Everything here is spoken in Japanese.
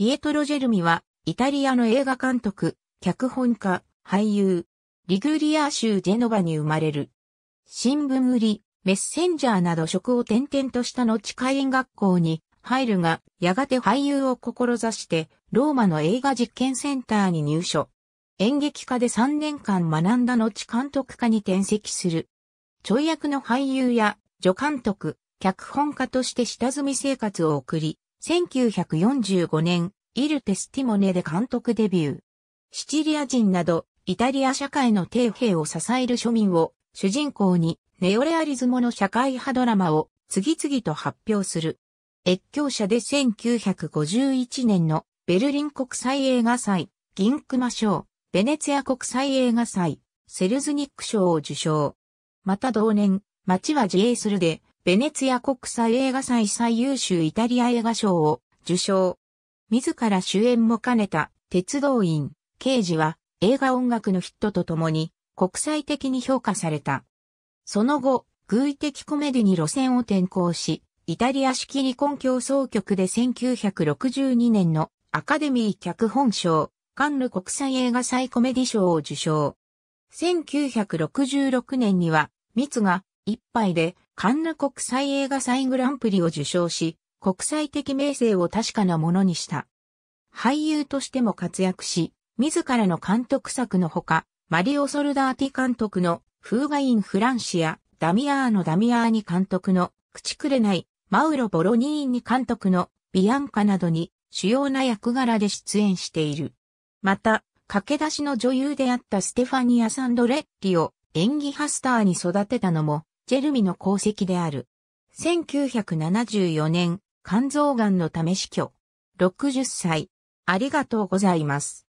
ピエトロ・ジェルミは、イタリアの映画監督、脚本家、俳優、リグリア州ジェノバに生まれる。新聞売り、メッセンジャーなど職を転々とした後会員学校に入るが、やがて俳優を志して、ローマの映画実験センターに入所。演劇家で3年間学んだ後監督家に転籍する。ちょい役の俳優や助監督、脚本家として下積み生活を送り、1945年、イルテスティモネで監督デビュー。シチリア人など、イタリア社会の底辺を支える庶民を主人公にネオレアリズムの社会派ドラマを次々と発表する。越境者で1951年のベルリン国際映画祭、銀熊賞、ベネツィア国際映画祭、セルズニック賞を受賞。また同年、街は自衛するで、ベネツィア国際映画祭最優秀イタリア映画賞を受賞。自ら主演も兼ねた鉄道員、刑事は映画音楽のヒットとともに国際的に評価された。その後、偶意的コメディに路線を転向し、イタリア式離婚競争局で1962年のアカデミー脚本賞、カンヌ国際映画祭コメディ賞を受賞。1966年には、ミツが一杯でカンヌ国際映画祭グランプリを受賞し、国際的名声を確かなものにした。俳優としても活躍し、自らの監督作のほか、マリオ・ソルダーティ監督のフーガイン・フランシア、ダミアーノ・ダミアーニ監督の口くれない、マウロ・ボロニーニ監督のビアンカなどに主要な役柄で出演している。また、駆け出しの女優であったステファニア・サンドレッリを演技ハスターに育てたのも、ジェルミの功績である。1974年、肝臓がんのため死去。60歳。ありがとうございます。